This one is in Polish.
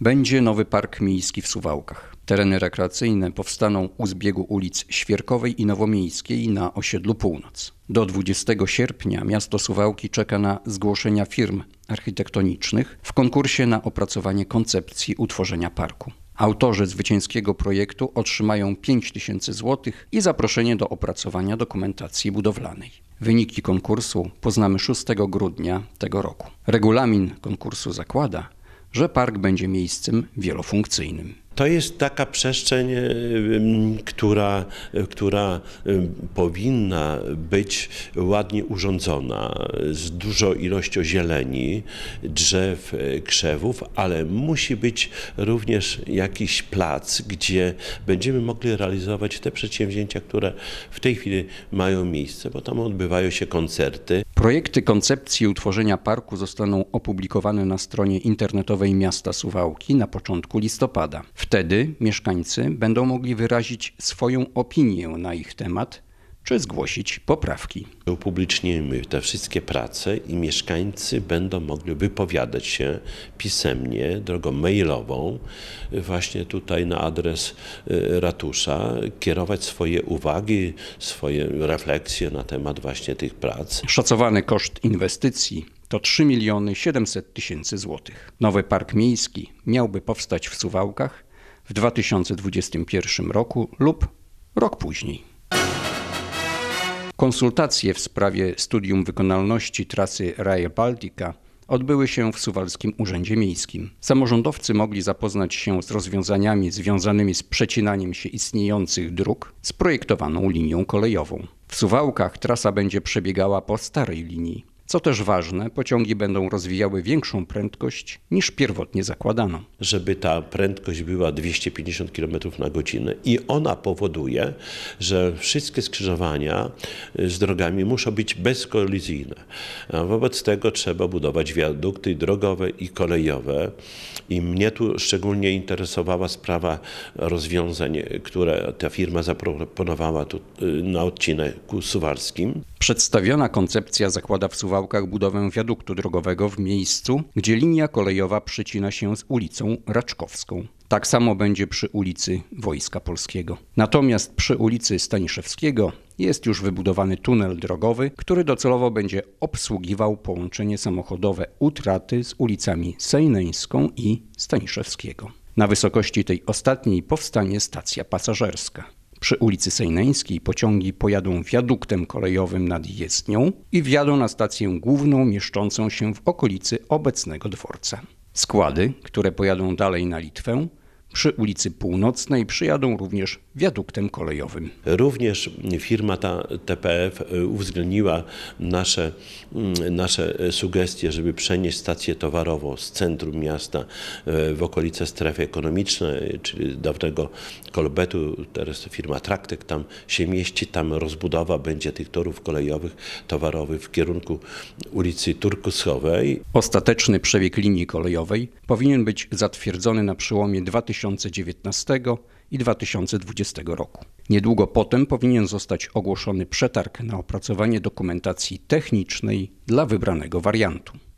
będzie nowy park miejski w Suwałkach. Tereny rekreacyjne powstaną u zbiegu ulic Świerkowej i Nowomiejskiej na osiedlu Północ. Do 20 sierpnia miasto Suwałki czeka na zgłoszenia firm architektonicznych w konkursie na opracowanie koncepcji utworzenia parku. Autorzy zwycięskiego projektu otrzymają 5000 zł i zaproszenie do opracowania dokumentacji budowlanej. Wyniki konkursu poznamy 6 grudnia tego roku. Regulamin konkursu zakłada, że park będzie miejscem wielofunkcyjnym. To jest taka przestrzeń, e, która, e, która e, powinna być ładnie urządzona, z dużą ilością zieleni, drzew, krzewów, ale musi być również jakiś plac, gdzie będziemy mogli realizować te przedsięwzięcia, które w tej chwili mają miejsce, bo tam odbywają się koncerty. Projekty koncepcji utworzenia parku zostaną opublikowane na stronie internetowej miasta Suwałki na początku listopada. W Wtedy mieszkańcy będą mogli wyrazić swoją opinię na ich temat czy zgłosić poprawki. Upublicznimy te wszystkie prace i mieszkańcy będą mogli wypowiadać się pisemnie, drogą mailową, właśnie tutaj na adres y, ratusza, kierować swoje uwagi, swoje refleksje na temat właśnie tych prac. Szacowany koszt inwestycji to 3 miliony 700 tysięcy złotych. Nowy park miejski miałby powstać w Suwałkach w 2021 roku lub rok później. Konsultacje w sprawie studium wykonalności trasy Rail Baltica odbyły się w Suwalskim Urzędzie Miejskim. Samorządowcy mogli zapoznać się z rozwiązaniami związanymi z przecinaniem się istniejących dróg z projektowaną linią kolejową. W Suwałkach trasa będzie przebiegała po starej linii, co też ważne, pociągi będą rozwijały większą prędkość niż pierwotnie zakładano. Żeby ta prędkość była 250 km na godzinę i ona powoduje, że wszystkie skrzyżowania y, z drogami muszą być bezkolizyjne. wobec tego trzeba budować wiadukty drogowe i kolejowe. I mnie tu szczególnie interesowała sprawa rozwiązań, które ta firma zaproponowała tu y, na odcinku suwalskim. Przedstawiona koncepcja zakłada w Suwałkach budowę wiaduktu drogowego w miejscu, gdzie linia kolejowa przecina się z ulicą Raczkowską. Tak samo będzie przy ulicy Wojska Polskiego. Natomiast przy ulicy Staniszewskiego jest już wybudowany tunel drogowy, który docelowo będzie obsługiwał połączenie samochodowe utraty z ulicami Sejneńską i Staniszewskiego. Na wysokości tej ostatniej powstanie stacja pasażerska. Przy ulicy Sejneńskiej pociągi pojadą wiaduktem kolejowym nad Jezdnią i wjadą na stację główną mieszczącą się w okolicy obecnego dworca. Składy, które pojadą dalej na Litwę, przy ulicy Północnej przyjadą również wiaduktem kolejowym. Również firma ta TPF e, uwzględniła nasze, mm, nasze e, sugestie, żeby przenieść stację towarową z centrum miasta e, w okolice strefy ekonomicznej, czyli dawnego Kolbetu, teraz firma Traktek tam się mieści, tam rozbudowa będzie tych torów kolejowych, towarowych w kierunku ulicy Turkusowej. Ostateczny przebieg linii kolejowej powinien być zatwierdzony na przełomie 2019 i 2020 roku. Niedługo potem powinien zostać ogłoszony przetarg na opracowanie dokumentacji technicznej dla wybranego wariantu.